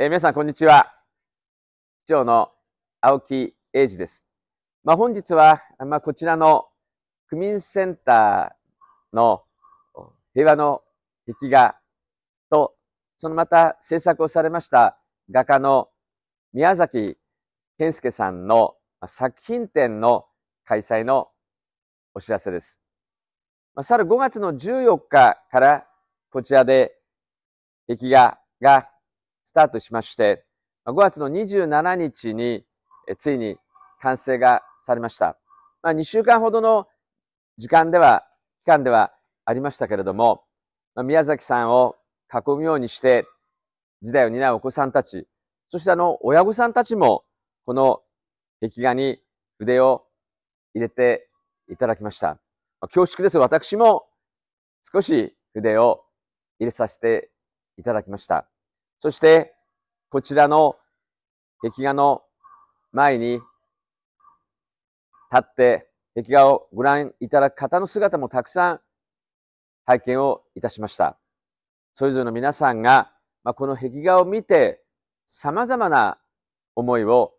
えー、皆さん、こんにちは。市長の青木英二です。まあ、本日は、まあ、こちらの区民センターの平和の壁画と、そのまた制作をされました画家の宮崎健介さんの作品展の開催のお知らせです。まあ、去る5月の14日からこちらで壁画がタートしまして、5月の27日に、ついに完成がされました。まあ、2週間ほどの時間では、期間ではありましたけれども、まあ、宮崎さんを囲むようにして、時代を担うお子さんたち、そしてあの、親御さんたちも、この壁画に筆を入れていただきました。恐縮です。私も少し筆を入れさせていただきました。そして、こちらの壁画の前に立って、壁画をご覧いただく方の姿もたくさん拝見をいたしました。それぞれの皆さんが、まあ、この壁画を見て、様々な思いを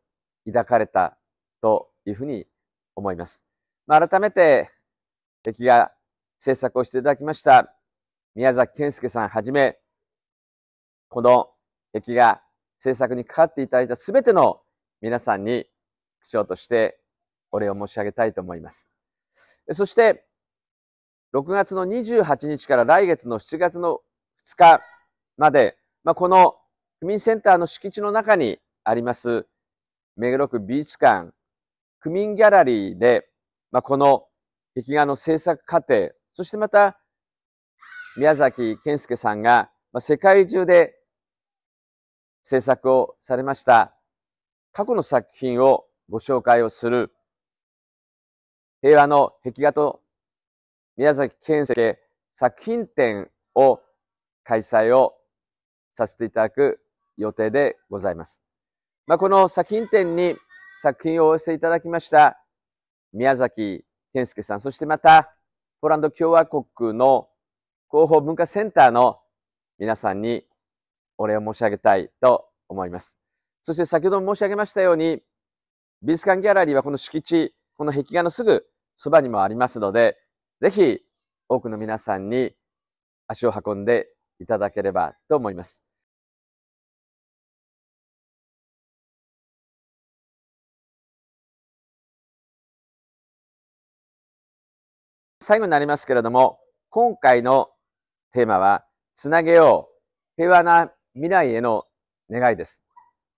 抱かれたというふうに思います。まあ、改めて、壁画制作をしていただきました、宮崎健介さんはじめ、この壁画制作にかかっていただいたすべての皆さんに、区長としてお礼を申し上げたいと思います。そして、6月の28日から来月の7月の2日まで、まあ、この区民センターの敷地の中にあります、目黒区美術館、区民ギャラリーで、まあ、この壁画の制作過程、そしてまた、宮崎健介さんが、まあ、世界中で制作をされました過去の作品をご紹介をする平和の壁画と宮崎県政作品展を開催をさせていただく予定でございます。まあ、この作品展に作品をお寄せいただきました宮崎健介さん、そしてまたポーランド共和国の広報文化センターの皆さんにお礼を申し上げたいと思います。そして先ほども申し上げましたように、美術館ギャラリーはこの敷地、この壁画のすぐそばにもありますので、ぜひ多くの皆さんに足を運んでいただければと思います。最後になりますけれども、今回のテーマは、つなげよう平和な未来への願いです。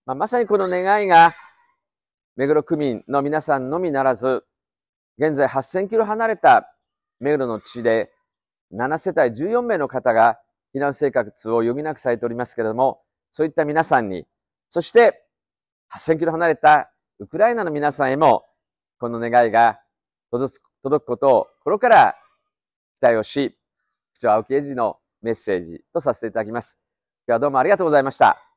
まあ、まさにこの願いが、目黒区民の皆さんのみならず、現在8000キロ離れた目黒の地で、7世帯14名の方が避難生活を余儀なくされておりますけれども、そういった皆さんに、そして8000キロ離れたウクライナの皆さんへも、この願いが届くことを心から期待をし、口長青木英二のメッセージとさせていただきます。今日はどうもありがとうございました。